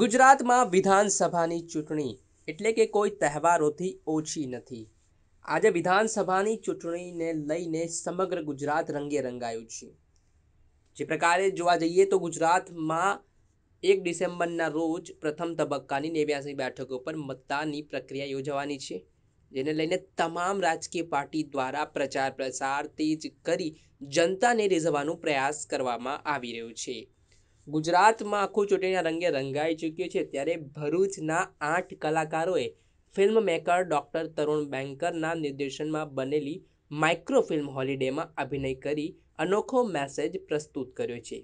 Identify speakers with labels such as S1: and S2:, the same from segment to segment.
S1: ગુજરાતમાં વિધાનસભાની ચૂંટણી એટલે કે કોઈ તહેવારોથી ઓછી નથી આજે વિધાનસભાની ચૂંટણીને લઈને સમગ્ર ગુજરાત રંગે રંગાયું છે જે પ્રકારે જોવા જઈએ તો ગુજરાતમાં એક ડિસેમ્બરના રોજ પ્રથમ તબક્કાની નેવ્યાસી બેઠકો પર મતદાનની પ્રક્રિયા યોજવાની છે જેને લઈને તમામ રાજકીય પાર્ટી દ્વારા પ્રચાર પ્રસાર તેજ કરી જનતાને રીઝવવાનો પ્રયાસ કરવામાં આવી રહ્યો છે ગુજરાતમાં આખું ચૂંટણીના રંગે રંગાઈ ચૂક્યું છે ત્યારે ભરૂચના આઠ કલાકારોએ ફિલ્મ મેકર ડૉક્ટર તરુણ બેંકરના નિર્દેશનમાં બનેલી માઇક્રો ફિલ્મ હોલિડેમાં અભિનય કરી અનોખો મેસેજ પ્રસ્તુત કર્યો છે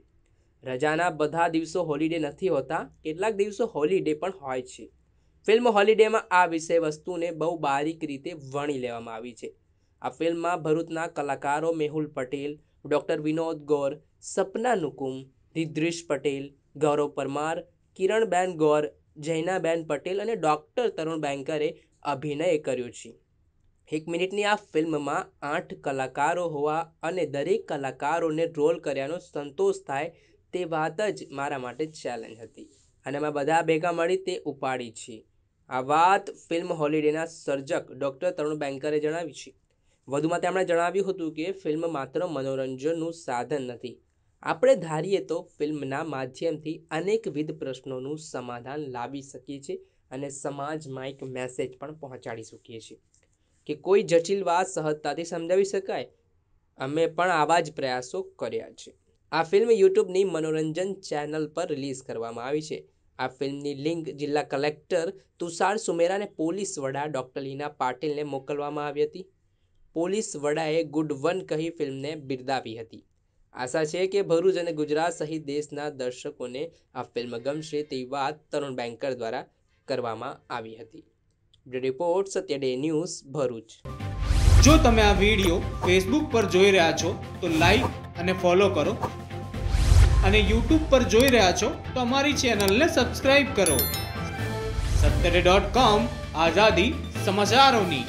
S1: રજાના બધા દિવસો હોલિડે નથી હોતા કેટલાક દિવસો હોલિડે પણ હોય છે ફિલ્મ હોલિડેમાં આ વિષય વસ્તુને બહુ બારીક રીતે વણી લેવામાં આવી છે આ ફિલ્મમાં ભરૂચના કલાકારો મેહુલ પટેલ ડૉક્ટર વિનોદ ગોર સપના નુકુમ રિદ્રેશ પટેલ ગૌરવ પરમાર કિરણબેન ગોર જૈનાબેન પટેલ અને ડૉક્ટર તરુણ બેન્કરે અભિનય કર્યો છે એક મિનિટની આ ફિલ્મમાં આઠ કલાકારો હોવા અને દરેક કલાકારોને રોલ કર્યાનો સંતોષ થાય તે વાત જ મારા માટે ચેલેન્જ હતી અને અમે બધા ભેગા મળી તે ઉપાડી છે આ વાત ફિલ્મ હોલિડેના સર્જક ડૉક્ટર તરુણ બેન્કરે જણાવી છે વધુમાં તેમણે જણાવ્યું હતું કે ફિલ્મ માત્ર મનોરંજનનું સાધન નથી આપણે ધારીએ તો ફિલ્મના માધ્યમથી અનેકવિધ પ્રશ્નોનું સમાધાન લાવી શકીએ છીએ અને સમાજમાં એક મેસેજ પણ પહોંચાડી શકીએ છીએ કે કોઈ જટિલ વાત સહજતાથી સમજાવી શકાય અમે પણ આવા જ પ્રયાસો કર્યા છે આ ફિલ્મ યુટ્યુબની મનોરંજન ચેનલ પર રિલીઝ કરવામાં આવી છે આ ફિલ્મની લિંક જિલ્લા કલેક્ટર તુષાર સુમેરાને પોલીસ વડા ડૉક્ટર લીના પાટીલને મોકલવામાં આવી હતી પોલીસ વડાએ ગુડ વન કહી ફિલ્મને બિરદાવી હતી આશા છે કે ભરૂચ અને ગુજરાત સહિત દેશના દર્શકોને આ ફિલ્મ ગમશે તેવી વાત તરુણ બેન્કર દ્વારા કરવામાં આવી હતી report Satya day news Bharuch જો તમે આ વિડીયો ફેસબુક પર જોઈ રહ્યા છો તો લાઈક અને ફોલો કરો અને યુટ્યુબ પર જોઈ રહ્યા છો તો અમારી ચેનલને સબસ્ક્રાઈબ કરો સત્તરે ડોટ કોમ આઝાદી સમાચારોની